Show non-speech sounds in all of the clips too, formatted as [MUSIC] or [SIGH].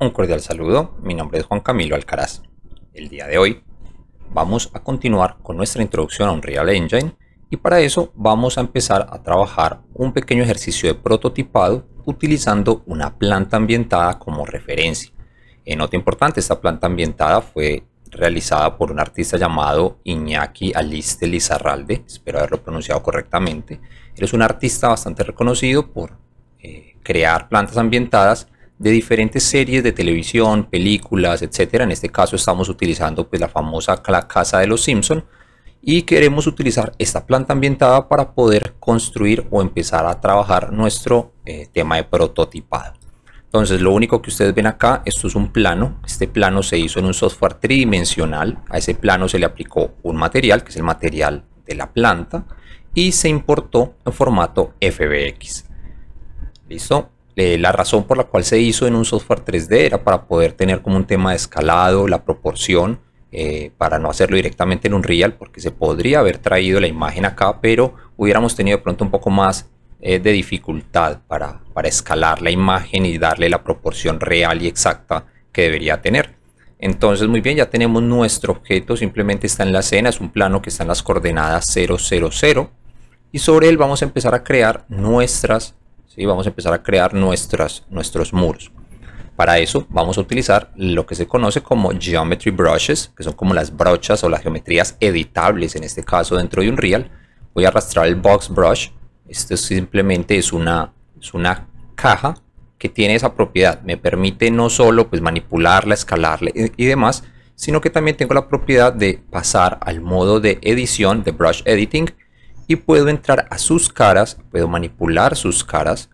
Un cordial saludo, mi nombre es Juan Camilo Alcaraz. El día de hoy vamos a continuar con nuestra introducción a Unreal Engine y para eso vamos a empezar a trabajar un pequeño ejercicio de prototipado utilizando una planta ambientada como referencia. en nota importante, esta planta ambientada fue realizada por un artista llamado Iñaki Aliste Lizarralde, espero haberlo pronunciado correctamente. Él es un artista bastante reconocido por eh, crear plantas ambientadas de diferentes series de televisión, películas, etcétera. En este caso estamos utilizando pues, la famosa casa de los Simpson y queremos utilizar esta planta ambientada para poder construir o empezar a trabajar nuestro eh, tema de prototipado. Entonces lo único que ustedes ven acá, esto es un plano, este plano se hizo en un software tridimensional, a ese plano se le aplicó un material, que es el material de la planta, y se importó en formato FBX. ¿Listo? Eh, la razón por la cual se hizo en un software 3D era para poder tener como un tema de escalado, la proporción, eh, para no hacerlo directamente en un real, porque se podría haber traído la imagen acá, pero hubiéramos tenido de pronto un poco más eh, de dificultad para, escalar la imagen y darle la proporción real y exacta que debería tener. Entonces, muy bien, ya tenemos nuestro objeto, simplemente está en la escena, es un plano que está en las coordenadas 0. y sobre él vamos a empezar a crear nuestras Vamos a empezar a crear nuestras, nuestros muros. Para eso vamos a utilizar lo que se conoce como Geometry Brushes, que son como las brochas o las geometrías editables, en este caso dentro de Unreal. Voy a arrastrar el Box Brush. Esto simplemente es una, es una caja que tiene esa propiedad. Me permite no solo pues, manipularla, escalarla y demás, sino que también tengo la propiedad de pasar al modo de edición, de Brush Editing, y puedo entrar a sus caras, puedo manipular sus caras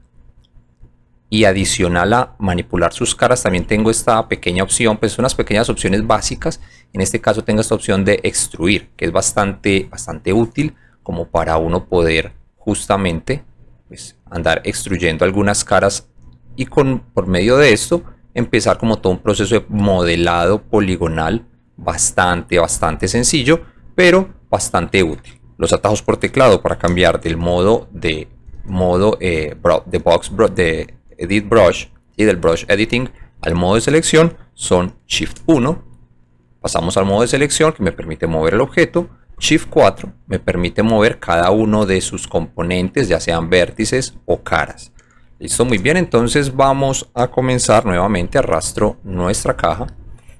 y adicional a manipular sus caras también tengo esta pequeña opción, pues unas pequeñas opciones básicas, en este caso tengo esta opción de extruir que es bastante, bastante útil como para uno poder justamente pues, andar extruyendo algunas caras y con, por medio de esto empezar como todo un proceso de modelado poligonal bastante, bastante sencillo, pero bastante útil los atajos por teclado para cambiar del modo de modo eh, de box de edit brush y del brush editing al modo de selección son shift 1 pasamos al modo de selección que me permite mover el objeto shift 4 me permite mover cada uno de sus componentes ya sean vértices o caras listo muy bien entonces vamos a comenzar nuevamente arrastro nuestra caja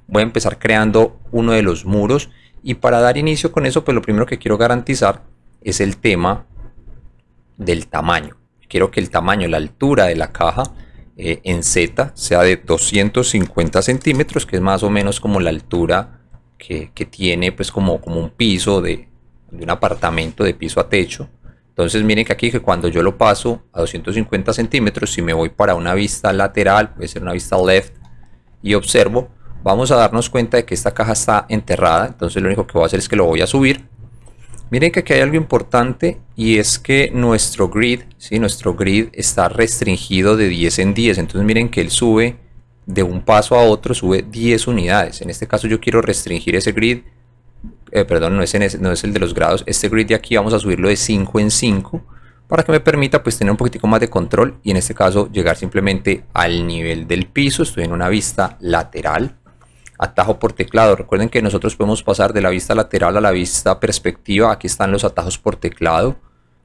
voy a empezar creando uno de los muros y para dar inicio con eso, pues lo primero que quiero garantizar es el tema del tamaño. Quiero que el tamaño, la altura de la caja eh, en Z sea de 250 centímetros, que es más o menos como la altura que, tiene pues como, como un piso de, de, un apartamento de piso a techo. Entonces miren que aquí que cuando yo lo paso a 250 centímetros, si me voy para una vista lateral, puede ser una vista left, y observo, vamos a darnos cuenta de que esta caja está enterrada, entonces lo único que voy a hacer es que lo voy a subir. Miren que aquí hay algo importante y es que nuestro grid, ¿sí? nuestro grid está restringido de 10 en 10, entonces miren que él sube de un paso a otro, sube 10 unidades. En este caso yo quiero restringir ese grid, eh, perdón, no es, el de los grados, este grid de aquí vamos a subirlo de 5 en 5 para que me permita pues tener un poquitico más de control y en este caso llegar simplemente al nivel del piso, estoy en una vista lateral, atajo por teclado. Recuerden que nosotros podemos pasar de la vista lateral a la vista perspectiva. Aquí están los atajos por teclado.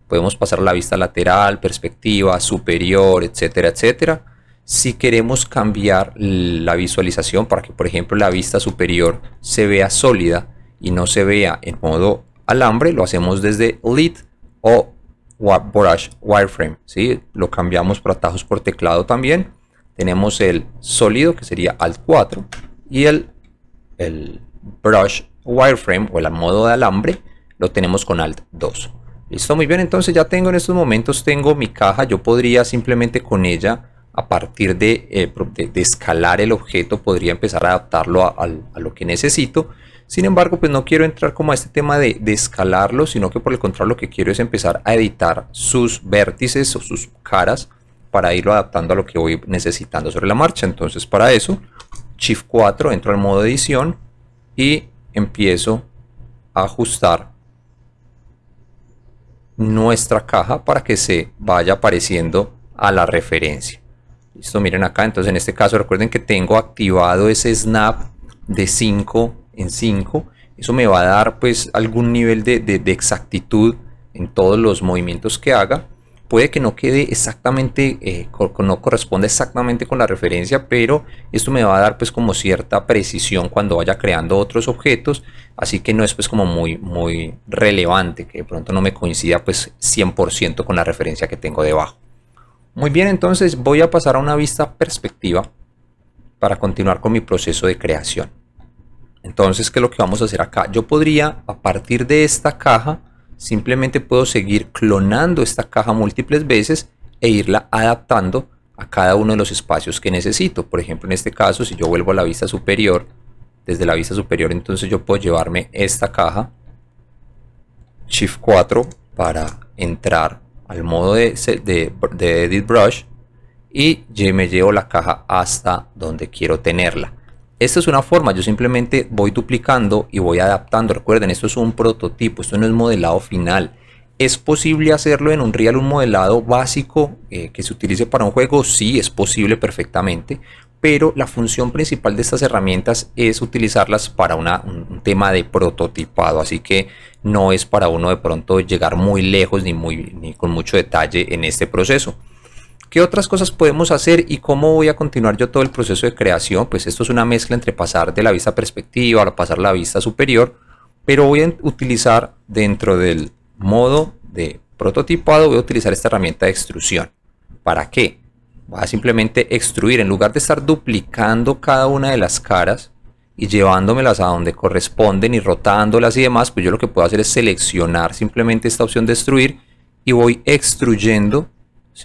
Podemos pasar a la vista lateral, perspectiva, superior, etcétera, etcétera. Si queremos cambiar la visualización para que, por ejemplo, la vista superior se vea sólida y no se vea en modo alambre, lo hacemos desde lit o brush wireframe. ¿sí? Lo cambiamos por atajos por teclado también. Tenemos el sólido que sería Alt 4 y el, el brush wireframe o el modo de alambre lo tenemos con alt 2 listo muy bien entonces ya tengo en estos momentos tengo mi caja yo podría simplemente con ella a partir de, eh, de, escalar el objeto podría empezar a adaptarlo a, lo que necesito sin embargo pues no quiero entrar como a este tema de, de escalarlo sino que por el contrario lo que quiero es empezar a editar sus vértices o sus caras para irlo adaptando a lo que voy necesitando sobre la marcha entonces para eso Shift 4, entro al modo edición y empiezo a ajustar nuestra caja para que se vaya apareciendo a la referencia. Listo, miren acá, entonces en este caso recuerden que tengo activado ese snap de 5 en 5. Eso me va a dar pues algún nivel de exactitud en todos los movimientos que haga puede que no quede exactamente, eh, no corresponda exactamente con la referencia, pero esto me va a dar pues como cierta precisión cuando vaya creando otros objetos, así que no es pues como muy, muy relevante, que de pronto no me coincida pues 100% con la referencia que tengo debajo. Muy bien, entonces voy a pasar a una vista perspectiva para continuar con mi proceso de creación. Entonces, ¿qué es lo que vamos a hacer acá? Yo podría, a partir de esta caja, simplemente puedo seguir clonando esta caja múltiples veces e irla adaptando a cada uno de los espacios que necesito. Por ejemplo, en este caso, si yo vuelvo a la vista superior, desde la vista superior, entonces yo puedo llevarme esta caja Shift 4 para entrar al modo de, Edit Brush y me llevo la caja hasta donde quiero tenerla. Esta es una forma, yo simplemente voy duplicando y voy adaptando. Recuerden, esto es un prototipo, esto no es modelado final. ¿Es posible hacerlo en un real un modelado básico eh, que se utilice para un juego? Sí, es posible perfectamente, pero la función principal de estas herramientas es utilizarlas para un tema de prototipado, así que no es para uno de pronto llegar muy lejos ni con mucho detalle en este proceso. ¿Qué otras cosas podemos hacer y cómo voy a continuar yo todo el proceso de creación? Pues esto es una mezcla entre pasar de la vista perspectiva a pasar la vista superior, pero voy a utilizar dentro del modo de prototipado, voy a utilizar esta herramienta de extrusión. ¿Para qué? Va a simplemente extruir, en lugar de estar duplicando cada una de las caras y llevándomelas a donde corresponden y rotándolas y demás, pues yo lo que puedo hacer es seleccionar simplemente esta opción de extruir y voy extruyendo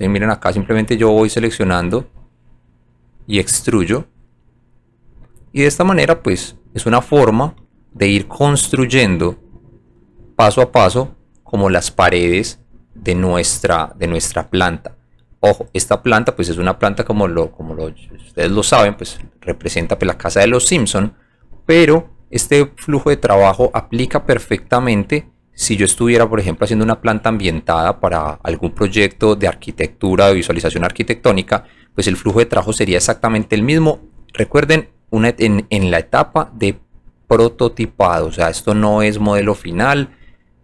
Miren acá, simplemente yo voy seleccionando y extruyo. Y de esta manera, pues, es una forma de ir construyendo paso a paso como las paredes de nuestra, de nuestra planta. Ojo, esta planta pues es una planta como, lo, como ustedes lo saben, pues representa pues, la casa de los Simpson, pero este flujo de trabajo aplica perfectamente si yo estuviera, por ejemplo, haciendo una planta ambientada para algún proyecto de arquitectura, de visualización arquitectónica, pues el flujo de trabajo sería exactamente el mismo. Recuerden, en, la etapa de prototipado, o sea, esto no es modelo final.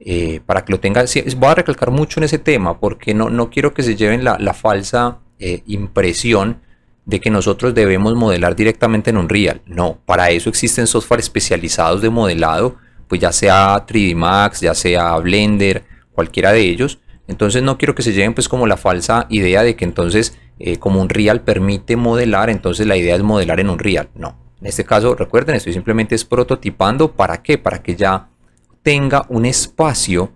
Eh, para que lo tengan, voy a recalcar mucho en ese tema porque no, no quiero que se lleven la, falsa eh, impresión de que nosotros debemos modelar directamente en un real. No, para eso existen software especializados de modelado pues ya sea 3D Max, ya sea Blender, cualquiera de ellos. Entonces no quiero que se lleven pues como la falsa idea de que entonces eh, como un real permite modelar, entonces la idea es modelar en un real. No, en este caso recuerden, estoy simplemente es prototipando. ¿Para qué? Para que ya tenga un espacio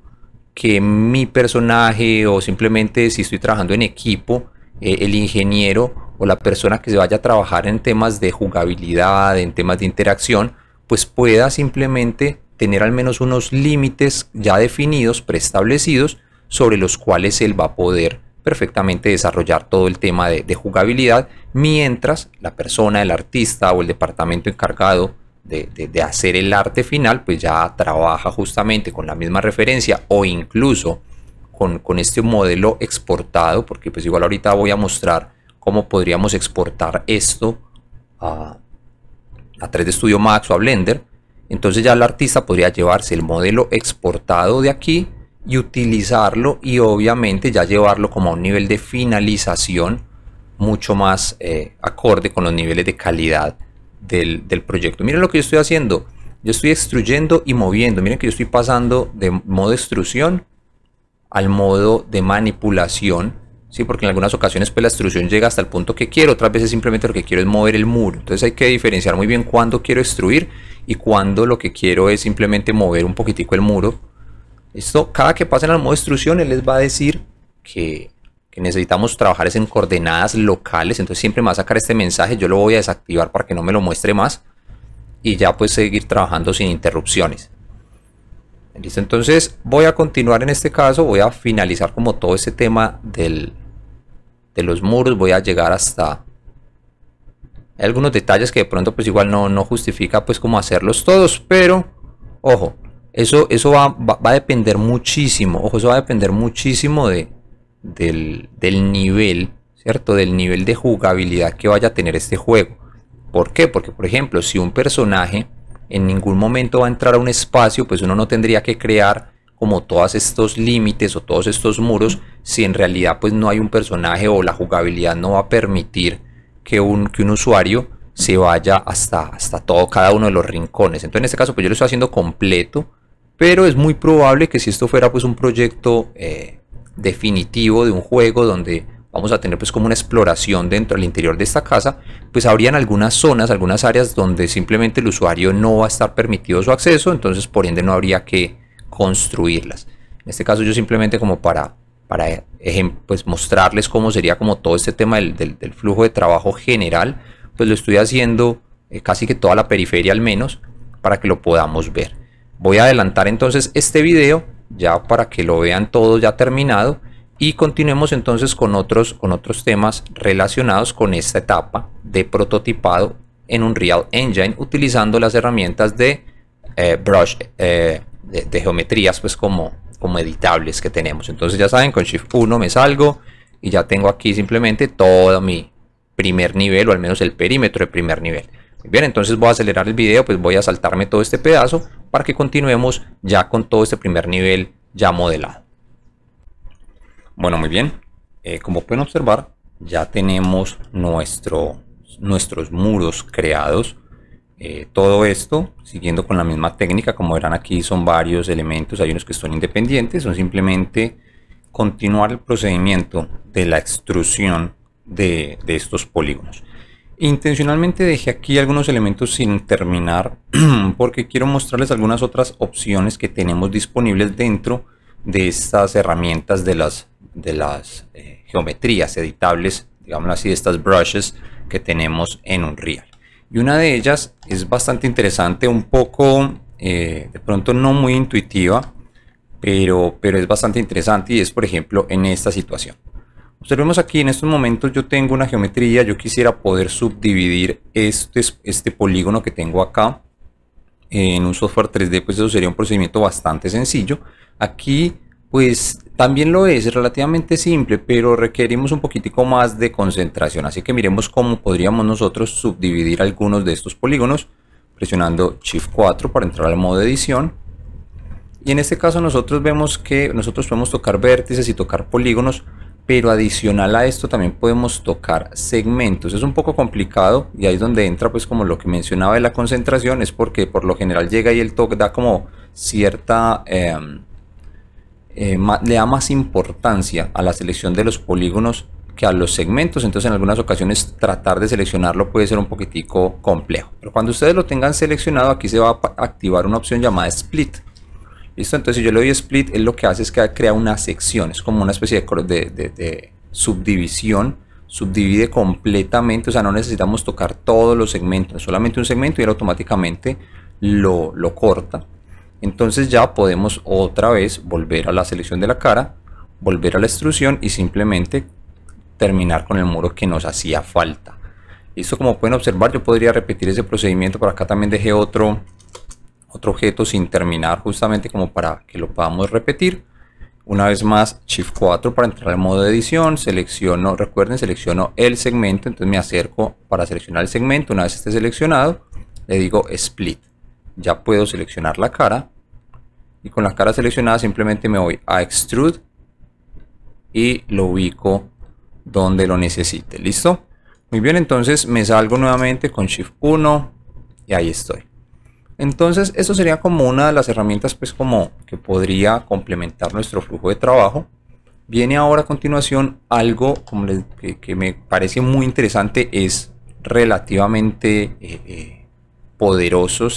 que mi personaje o simplemente si estoy trabajando en equipo, eh, el ingeniero o la persona que se vaya a trabajar en temas de jugabilidad, en temas de interacción, pues pueda simplemente tener al menos unos límites ya definidos, preestablecidos, sobre los cuales él va a poder perfectamente desarrollar todo el tema de, jugabilidad, mientras la persona, el artista o el departamento encargado de, hacer el arte final, pues ya trabaja justamente con la misma referencia o incluso con, este modelo exportado, porque pues igual ahorita voy a mostrar cómo podríamos exportar esto a, a 3D Studio Max o a Blender, entonces ya el artista podría llevarse el modelo exportado de aquí y utilizarlo y obviamente ya llevarlo como a un nivel de finalización mucho más eh, acorde con los niveles de calidad del, del, proyecto. Miren lo que yo estoy haciendo. Yo estoy extruyendo y moviendo. Miren que yo estoy pasando de modo extrusión al modo de manipulación ¿sí? porque en algunas ocasiones pues, la extrusión llega hasta el punto que quiero, otras veces simplemente lo que quiero es mover el muro. Entonces hay que diferenciar muy bien cuándo quiero extruir y cuándo lo que quiero es simplemente mover un poquitico el muro. Esto, cada que pasen al modo de extrusión, él les va a decir que, necesitamos trabajar en coordenadas locales, entonces siempre me va a sacar este mensaje, yo lo voy a desactivar para que no me lo muestre más y ya pues seguir trabajando sin interrupciones. Listo, entonces voy a continuar en este caso, voy a finalizar como todo este tema del, de los muros, voy a llegar hasta... Hay algunos detalles que de pronto pues igual no, no justifica pues como hacerlos todos, pero ojo, eso, eso va, va, va, a depender muchísimo, ojo, eso va a depender muchísimo de, del, del nivel, ¿cierto? Del nivel de jugabilidad que vaya a tener este juego. ¿Por qué? Porque por ejemplo, si un personaje en ningún momento va a entrar a un espacio, pues uno no tendría que crear como todos estos límites o todos estos muros si en realidad pues no hay un personaje o la jugabilidad no va a permitir que un, un usuario se vaya hasta, hasta todo cada uno de los rincones. Entonces en este caso pues yo lo estoy haciendo completo, pero es muy probable que si esto fuera pues un proyecto eh, definitivo de un juego donde vamos a tener pues como una exploración dentro del interior de esta casa, pues habrían algunas zonas, algunas áreas donde simplemente el usuario no va a estar permitido su acceso, entonces por ende no habría que, construirlas. En este caso yo simplemente como para, para pues mostrarles cómo sería como todo este tema del, flujo de trabajo general, pues lo estoy haciendo eh, casi que toda la periferia al menos para que lo podamos ver. Voy a adelantar entonces este video ya para que lo vean todo ya terminado y continuemos entonces con otros, con otros temas relacionados con esta etapa de prototipado en un real Engine utilizando las herramientas de eh, Brush, eh, de, geometrías pues como, como editables que tenemos. Entonces ya saben, con Shift 1 me salgo y ya tengo aquí simplemente todo mi primer nivel o al menos el perímetro de primer nivel. bien, entonces voy a acelerar el video, pues voy a saltarme todo este pedazo para que continuemos ya con todo este primer nivel ya modelado. Bueno, muy bien. Eh, como pueden observar, ya tenemos nuestro, nuestros muros creados eh, todo esto siguiendo con la misma técnica, como verán aquí son varios elementos, hay unos que son independientes, son simplemente continuar el procedimiento de la extrusión de, estos polígonos. Intencionalmente dejé aquí algunos elementos sin terminar [CLEARS THROAT] porque quiero mostrarles algunas otras opciones que tenemos disponibles dentro de estas herramientas de las, eh, geometrías editables, digamos así, de estas brushes que tenemos en Unreal. Y una de ellas es bastante interesante, un poco, eh, de pronto no muy intuitiva, pero, pero es bastante interesante y es, por ejemplo, en esta situación. Observemos aquí, en estos momentos yo tengo una geometría, yo quisiera poder subdividir este, este polígono que tengo acá en un software 3D, pues eso sería un procedimiento bastante sencillo. Aquí, pues también lo es, relativamente simple, pero requerimos un poquitico más de concentración. Así que miremos cómo podríamos nosotros subdividir algunos de estos polígonos presionando Shift 4 para entrar al modo de edición. Y en este caso nosotros vemos que nosotros podemos tocar vértices y tocar polígonos, pero adicional a esto también podemos tocar segmentos. Es un poco complicado y ahí es donde entra pues como lo que mencionaba de la concentración, es porque por lo general llega y el toque da como cierta... Em, eh, le da más importancia a la selección de los polígonos que a los segmentos, entonces en algunas ocasiones tratar de seleccionarlo puede ser un poquitico complejo. Pero cuando ustedes lo tengan seleccionado, aquí se va a activar una opción llamada split. ¿Listo? Entonces si yo le doy split, es lo que hace es que crea una sección, es como una especie de, de, subdivisión, subdivide completamente, o sea, no necesitamos tocar todos los segmentos, solamente un segmento y él automáticamente lo corta entonces ya podemos otra vez volver a la selección de la cara, volver a la extrusión y simplemente terminar con el muro que nos hacía falta. esto como pueden observar yo podría repetir ese procedimiento, por acá también dejé otro, otro objeto sin terminar justamente como para que lo podamos repetir. Una vez más Shift 4 para entrar al modo de edición, selecciono, recuerden, selecciono el segmento, entonces me acerco para seleccionar el segmento, una vez esté seleccionado le digo Split ya puedo seleccionar la cara y con la cara seleccionada simplemente me voy a extrude y lo ubico donde lo necesite listo muy bien entonces me salgo nuevamente con shift 1 y ahí estoy entonces eso sería como una de las herramientas pues como que podría complementar nuestro flujo de trabajo viene ahora a continuación algo que, me parece muy interesante es relativamente eh, eh, poderoso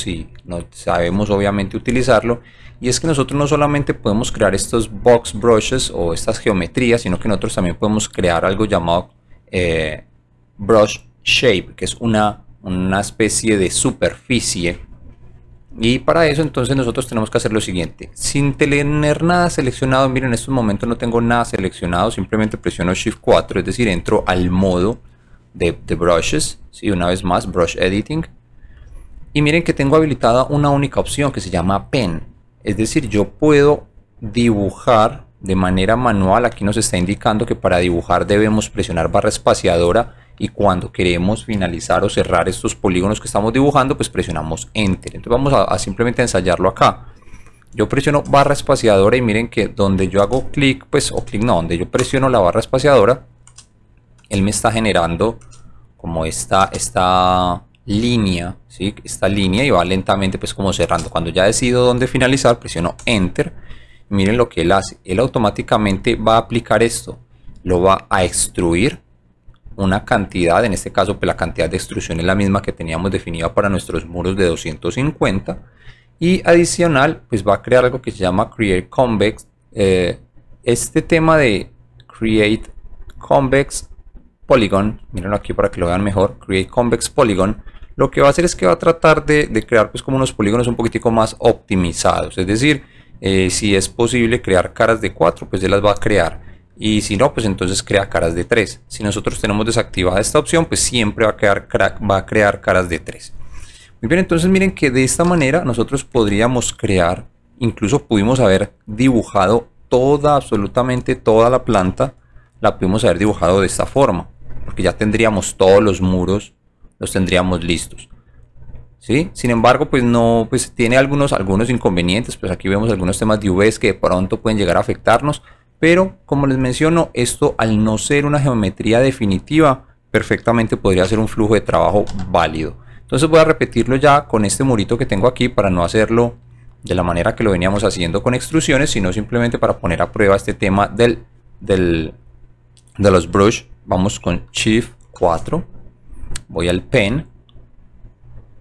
no sabemos obviamente utilizarlo, y es que nosotros no solamente podemos crear estos box brushes o estas geometrías, sino que nosotros también podemos crear algo llamado eh, brush shape, que es una, una especie de superficie. Y para eso entonces nosotros tenemos que hacer lo siguiente. Sin tener nada seleccionado, miren en estos momentos no tengo nada seleccionado, simplemente presiono Shift 4, es decir, entro al modo de, de brushes, una vez más, brush editing y miren que tengo habilitada una única opción que se llama pen. Es decir, yo puedo dibujar de manera manual. Aquí nos está indicando que para dibujar debemos presionar barra espaciadora y cuando queremos finalizar o cerrar estos polígonos que estamos dibujando, pues presionamos Enter. Entonces vamos a, simplemente ensayarlo acá. Yo presiono barra espaciadora y miren que donde yo hago clic, pues, o clic no, donde yo presiono la barra espaciadora, él me está generando como esta, esta línea, ¿sí? esta línea y va lentamente pues como cerrando. Cuando ya decido dónde finalizar, presiono Enter. Miren lo que él hace. Él automáticamente va a aplicar esto. Lo va a extruir una cantidad, en este caso pues la cantidad de extrusión es la misma que teníamos definida para nuestros muros de 250 y adicional pues va a crear algo que se llama Create Convex. Eh, este tema de Create Convex Polygon, miren aquí para que lo vean mejor, Create Convex Polygon lo que va a hacer es que va a tratar de, crear pues como unos polígonos un poquitico más optimizados, es decir, eh, si es posible crear caras de 4, pues ya las va a crear. Y si no, pues entonces crea caras de 3. Si nosotros tenemos desactivada esta opción, pues siempre va a, crear, va a crear caras de 3. Muy bien, entonces miren que de esta manera nosotros podríamos crear, incluso pudimos haber dibujado toda, absolutamente toda la planta, la pudimos haber dibujado de esta forma. Porque ya tendríamos todos los muros los tendríamos listos. ¿Sí? Sin embargo, pues no, pues tiene algunos, algunos inconvenientes, pues aquí vemos algunos temas de UVs que de pronto pueden llegar a afectarnos, pero como les menciono, esto al no ser una geometría definitiva, perfectamente podría ser un flujo de trabajo válido. Entonces voy a repetirlo ya con este murito que tengo aquí para no hacerlo de la manera que lo veníamos haciendo con extrusiones, sino simplemente para poner a prueba este tema del, del, de los brush. Vamos con Shift 4 voy al pen,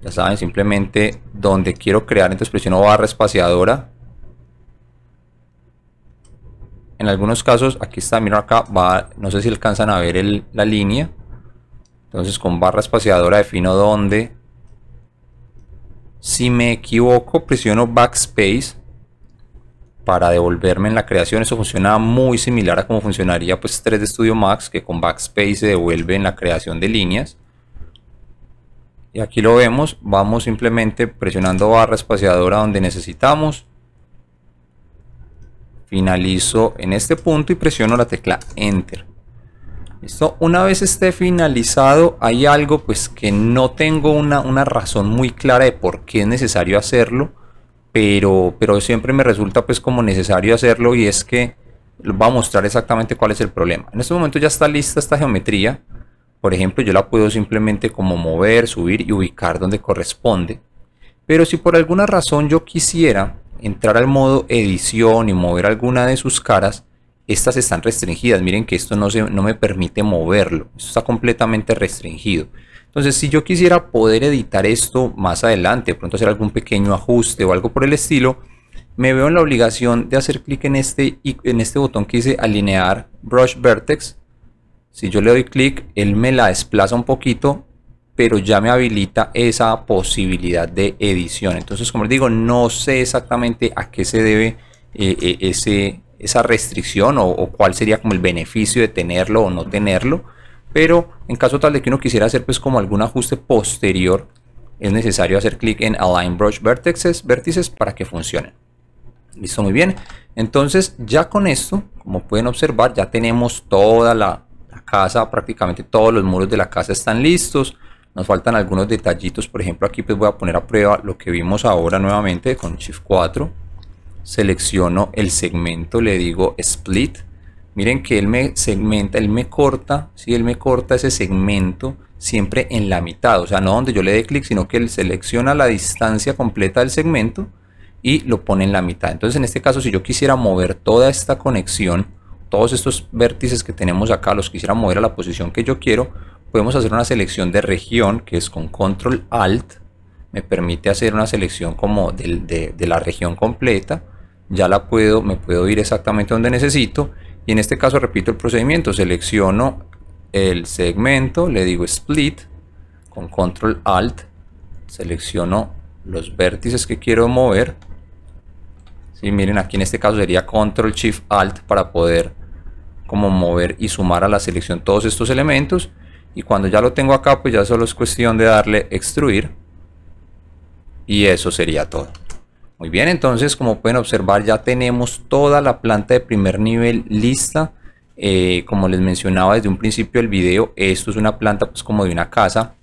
ya saben, simplemente donde quiero crear, entonces presiono barra espaciadora. En algunos casos, aquí está, mira acá, va, no sé si alcanzan a ver la línea. Entonces con barra espaciadora defino dónde. Si me equivoco, presiono backspace para devolverme en la creación. Eso funciona muy similar a como funcionaría pues 3D Studio Max, que con backspace se devuelve en la creación de líneas y aquí lo vemos, vamos simplemente presionando barra espaciadora donde necesitamos. Finalizo en este punto y presiono la tecla Enter. Listo, una vez esté finalizado hay algo pues que no tengo una, una razón muy clara de por qué es necesario hacerlo. Pero, pero siempre me resulta pues como necesario hacerlo y es que va a mostrar exactamente cuál es el problema. En este momento ya está lista esta geometría. Por ejemplo, yo la puedo simplemente como mover, subir y ubicar donde corresponde. Pero si por alguna razón yo quisiera entrar al modo edición y mover alguna de sus caras, estas están restringidas. Miren que esto no, se, no me permite moverlo. Esto está completamente restringido. Entonces, si yo quisiera poder editar esto más adelante, de pronto hacer algún pequeño ajuste o algo por el estilo, me veo en la obligación de hacer clic en este, en este botón que dice alinear brush vertex si yo le doy clic, él me la desplaza un poquito, pero ya me habilita esa posibilidad de edición. Entonces, como les digo, no sé exactamente a qué se debe eh, eh, ese, esa restricción o, cuál sería como el beneficio de tenerlo o no tenerlo. Pero en caso tal de que uno quisiera hacer pues como algún ajuste posterior, es necesario hacer clic en Align Brush Vertices, vértices para que funcionen. Listo, muy bien. Entonces ya con esto, como pueden observar, ya tenemos toda la, casa, prácticamente todos los muros de la casa están listos. Nos faltan algunos detallitos, por ejemplo aquí pues voy a poner a prueba lo que vimos ahora nuevamente con Shift 4. Selecciono el segmento, le digo Split. Miren que él me segmenta, él me corta, si él me corta ese segmento siempre en la mitad, o sea, no donde yo le dé clic, sino que él selecciona la distancia completa del segmento y lo pone en la mitad. Entonces en este caso si yo quisiera mover toda esta conexión, todos estos vértices que tenemos acá, los quisiera mover a la posición que yo quiero, podemos hacer una selección de región, que es con Control Alt, me permite hacer una selección como de, la región completa, ya la puedo, me puedo ir exactamente donde necesito, y en este caso repito el procedimiento, selecciono el segmento, le digo Split, con Control Alt, selecciono los vértices que quiero mover, si Miren, aquí en este caso sería Control Shift Alt para poder como mover y sumar a la selección todos estos elementos. Y cuando ya lo tengo acá, pues ya solo es cuestión de darle extruir. Y eso sería todo. Muy bien, entonces como pueden observar ya tenemos toda la planta de primer nivel lista. Eh, como les mencionaba desde un principio del video, esto es una planta pues como de una casa,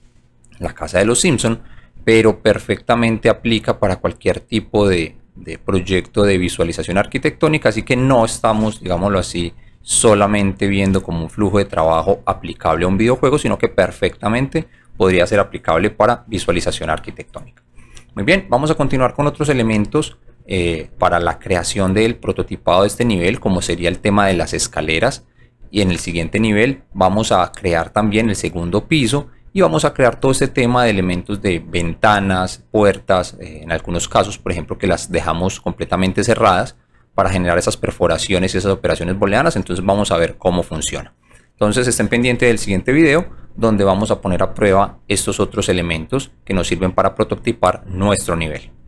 la casa de los Simpson, pero perfectamente aplica para cualquier tipo de, de proyecto de visualización arquitectónica, así que no estamos, digámoslo así, solamente viendo como un flujo de trabajo aplicable a un videojuego, sino que perfectamente podría ser aplicable para visualización arquitectónica. Muy bien, vamos a continuar con otros elementos eh, para la creación del prototipado de este nivel, como sería el tema de las escaleras. Y en el siguiente nivel vamos a crear también el segundo piso y vamos a crear todo este tema de elementos de ventanas, puertas, eh, en algunos casos, por ejemplo, que las dejamos completamente cerradas para generar esas perforaciones y esas operaciones booleanas, entonces vamos a ver cómo funciona. Entonces estén pendientes del siguiente video donde vamos a poner a prueba estos otros elementos que nos sirven para prototipar nuestro nivel.